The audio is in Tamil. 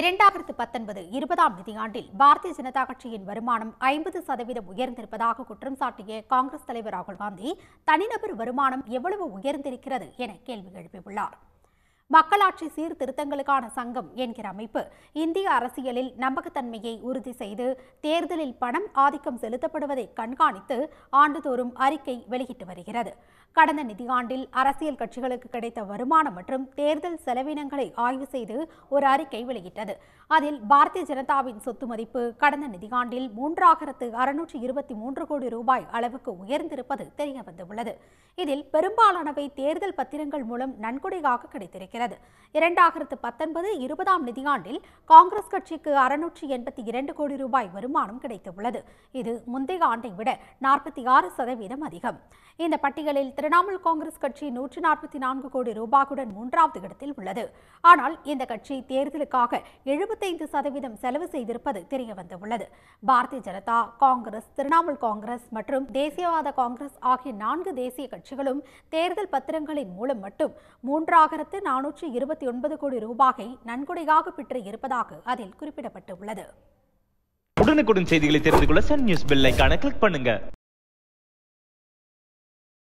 இரண்டாயிரத்து பத்தொன்பது இருபதாம் நிதியாண்டில் பாரதிய ஜனதா கட்சியின் வருமானம் ஐம்பது சதவீதம் உயர்ந்திருப்பதாக குற்றம் சாட்டிய காங்கிரஸ் தலைவர் ராகுல் காந்தி தனிநபர் வருமானம் எவ்வளவு உயர்ந்திருக்கிறது என கேள்வி எழுப்பியுள்ளார் மக்களாட்சி சீர்திருத்தங்களுக்கான சங்கம் என்கிற அமைப்பு இந்திய அரசியலில் நம்பகத்தன்மையை உறுதி செய்து தேர்தலில் பணம் ஆதிக்கம் செலுத்தப்படுவதை கண்காணித்து ஆண்டுதோறும் அறிக்கை வெளியிட்டு வருகிறது கடந்த நிதியாண்டில் அரசியல் கட்சிகளுக்கு கிடைத்த வருமானம் மற்றும் தேர்தல் செலவினங்களை ஆய்வு செய்து ஒரு அறிக்கை வெளியிட்டது அதில் பாரதிய ஜனதாவின் சொத்து மதிப்பு கடந்த நிதியாண்டில் மூன்றாயிரத்து அறுநூற்றி இருபத்தி மூன்று கோடி ரூபாய் அளவுக்கு உயர்ந்திருப்பது தெரியவந்துள்ளது இதில் பெரும்பாலானவை தேர்தல் பத்திரங்கள் மூலம் நன்கொடையாக கிடைத்திருக்கிறது வருகிறது இரண்டாயிரத்து பத்தொன்பது இருபதாம் நிதியாண்டில் காங்கிரஸ் கட்சிக்கு அறுநூற்றி எண்பத்தி இரண்டு கோடி ரூபாய் வருமானம் கிடைத்துள்ளது இது முந்தைய ஆண்டை விட நாற்பத்தி ஆறு சதவீதம் அதிகம் இந்த பட்டியலில் திரிணாமுல் காங்கிரஸ் கட்சி நூற்றி நாற்பத்தி நான்கு கோடி ரூபாயுடன் மூன்றாவது இடத்தில் உள்ளது ஆனால் இந்த கட்சி தேர்தலுக்காக எழுபத்தைந்து சதவீதம் செலவு செய்திருப்பது தெரியவந்துள்ளது பாரதிய ஜனதா காங்கிரஸ் திரிணாமுல் காங்கிரஸ் மற்றும் தேசியவாத காங்கிரஸ் ஆகிய நான்கு தேசிய கட்சிகளும் தேர்தல் பத்திரங்களின் மூலம் மட்டும் மூன்றாயிரத்து அறுநூற்றி இருபத்தி ஒன்பது கோடி ரூபாயை நன்கொடையாக பெற்று இருப்பதாக அதில் குறிப்பிடப்பட்டுள்ளது உடனுக்குடன் செய்திகளை தெரிந்து கொள்ள சன் நியூஸ் பெல் கிளிக் பண்ணுங்க